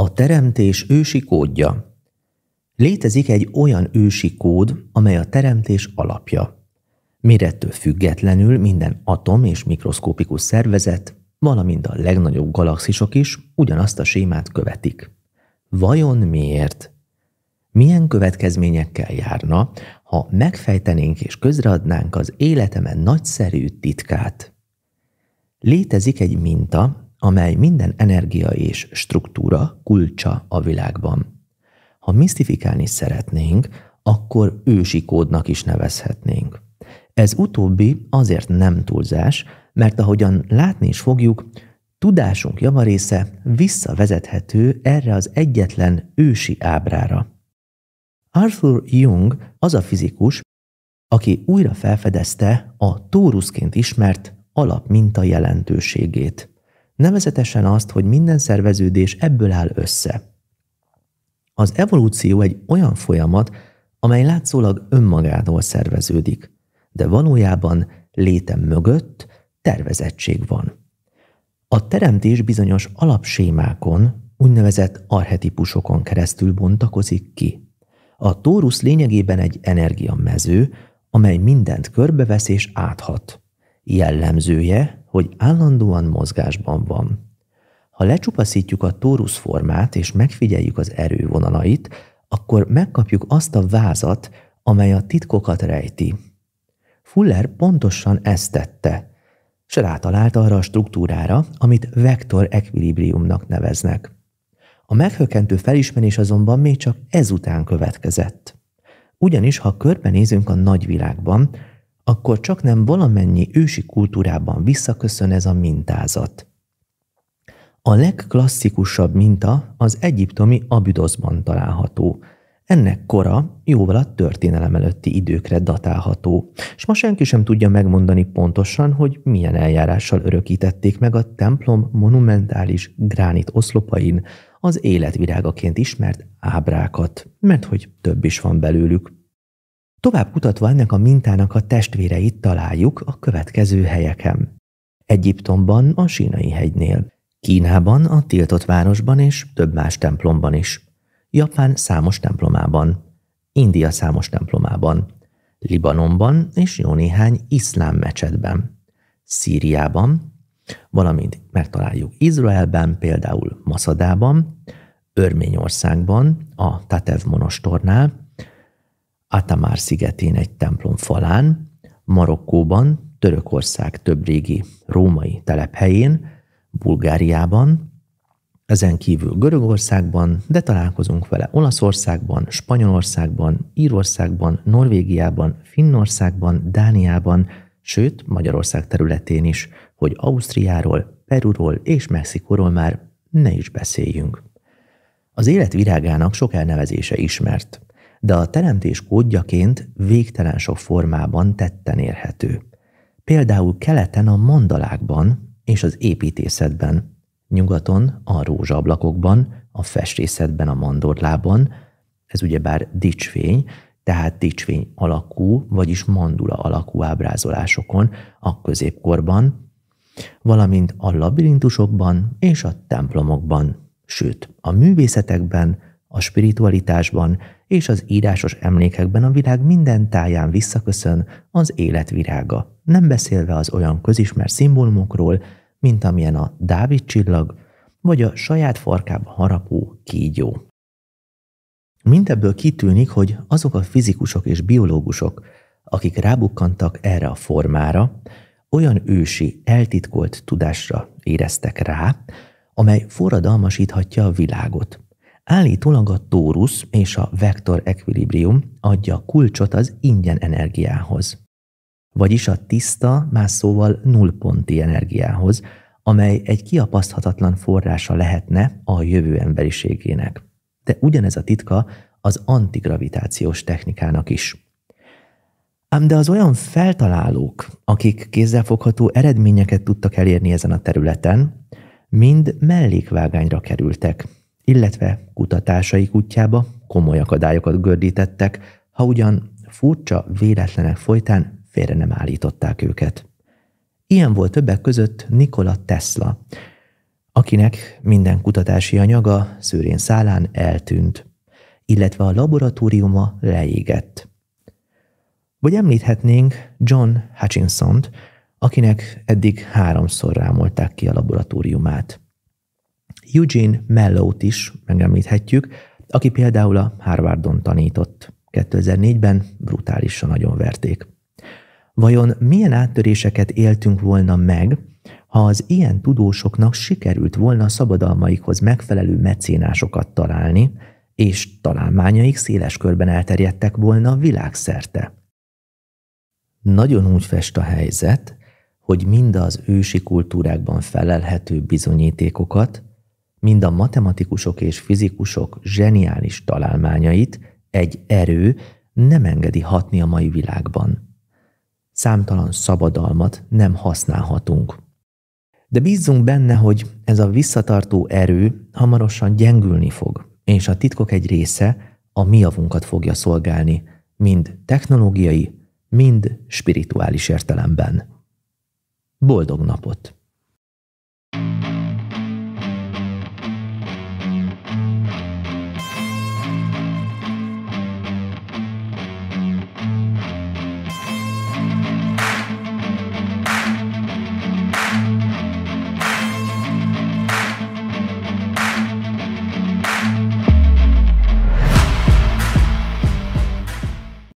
A teremtés ősi kódja. Létezik egy olyan ősi kód, amely a teremtés alapja. Mérettől függetlenül minden atom és mikroszkópikus szervezet, valamint a legnagyobb galaxisok is ugyanazt a sémát követik. Vajon miért? Milyen következményekkel járna, ha megfejtenénk és közreadnánk az életemen nagyszerű titkát? Létezik egy minta, amely minden energia és struktúra kulcsa a világban. Ha misztifikálni szeretnénk, akkor ősi kódnak is nevezhetnénk. Ez utóbbi azért nem túlzás, mert ahogyan látni is fogjuk, tudásunk javarésze visszavezethető erre az egyetlen ősi ábrára. Arthur Jung az a fizikus, aki újra felfedezte a tóruszként ismert alapminta jelentőségét nevezetesen azt, hogy minden szerveződés ebből áll össze. Az evolúció egy olyan folyamat, amely látszólag önmagától szerveződik, de valójában létem mögött tervezettség van. A teremtés bizonyos alapsémákon, úgynevezett arhetipusokon keresztül bontakozik ki. A tórusz lényegében egy energiamező, amely mindent körbevesz és áthat. Jellemzője, hogy állandóan mozgásban van. Ha lecsupaszítjuk a tórusz formát és megfigyeljük az erővonalait, akkor megkapjuk azt a vázat, amely a titkokat rejti. Fuller pontosan ezt tette, és rátalált arra a struktúrára, amit vektor ekvilibriumnak neveznek. A meghökkentő felismerés azonban még csak ezután következett. Ugyanis, ha körbenézünk a nagyvilágban, akkor csak nem valamennyi ősi kultúrában visszaköszön ez a mintázat. A legklasszikusabb minta az egyiptomi Abydoszban található. Ennek kora jóval a történelem előtti időkre datálható, és ma senki sem tudja megmondani pontosan, hogy milyen eljárással örökítették meg a templom monumentális gránit oszlopain az életvirágaként ismert ábrákat, mert hogy több is van belőlük. Tovább kutatva ennek a mintának a testvéreit találjuk a következő helyeken. Egyiptomban, a sínai hegynél, Kínában, a tiltott városban és több más templomban is, Japán számos templomában, India számos templomában, Libanonban és jó néhány iszlám mecsetben, Szíriában, valamint megtaláljuk Izraelben, például Maszadában, Örményországban, a Tatev monostornál, Atamár szigetén egy templom falán, Marokkóban, Törökország több régi római telephelyén, Bulgáriában, ezen kívül Görögországban, de találkozunk vele Olaszországban, Spanyolországban, Írországban, Norvégiában, Finnországban, Dániában, sőt Magyarország területén is, hogy Ausztriáról, Peruról és Mexikóról már ne is beszéljünk. Az élet virágának sok elnevezése ismert de a teremtés kódjaként végtelen sok formában tetten érhető. Például keleten a mandalákban és az építészetben, nyugaton a rózsablakokban, a festészetben a mandorlában, ez ugyebár dicsfény, tehát dicsfény alakú, vagyis mandula alakú ábrázolásokon a középkorban, valamint a labirintusokban és a templomokban, sőt, a művészetekben, a spiritualitásban és az írásos emlékekben a világ minden táján visszaköszön az élet virága, nem beszélve az olyan közismert szimbólumokról, mint amilyen a Dávid csillag, vagy a saját farkába harapó kígyó. ebből kitűnik, hogy azok a fizikusok és biológusok, akik rábukkantak erre a formára, olyan ősi, eltitkolt tudásra éreztek rá, amely forradalmasíthatja a világot. Állítólag a tórus és a vektor equilibrium adja kulcsot az ingyen energiához, vagyis a tiszta, más szóval nullponti energiához, amely egy kiapaszthatatlan forrása lehetne a jövő emberiségének. De ugyanez a titka az antigravitációs technikának is. Ám de az olyan feltalálók, akik kézzelfogható eredményeket tudtak elérni ezen a területen, mind mellékvágányra kerültek, illetve kutatásai útjába komoly akadályokat gördítettek, ha ugyan furcsa véletlenek folytán félre nem állították őket. Ilyen volt többek között Nikola Tesla, akinek minden kutatási anyaga szőrén szálán eltűnt, illetve a laboratóriuma leégett. Vagy említhetnénk John Hutchinson-t, akinek eddig háromszor rámolták ki a laboratóriumát. Eugene Mellow-t is megemlíthetjük, aki például a Harvardon tanított. 2004-ben brutálisan nagyon verték. Vajon milyen áttöréseket éltünk volna meg, ha az ilyen tudósoknak sikerült volna a szabadalmaikhoz megfelelő mecénásokat találni, és találmányaik széles körben elterjedtek volna világszerte. Nagyon úgy fest a helyzet, hogy mind az ősi kultúrákban felelhető bizonyítékokat mind a matematikusok és fizikusok zseniális találmányait egy erő nem engedi hatni a mai világban. Számtalan szabadalmat nem használhatunk. De bízzunk benne, hogy ez a visszatartó erő hamarosan gyengülni fog, és a titkok egy része a mi javunkat fogja szolgálni, mind technológiai, mind spirituális értelemben. Boldog napot!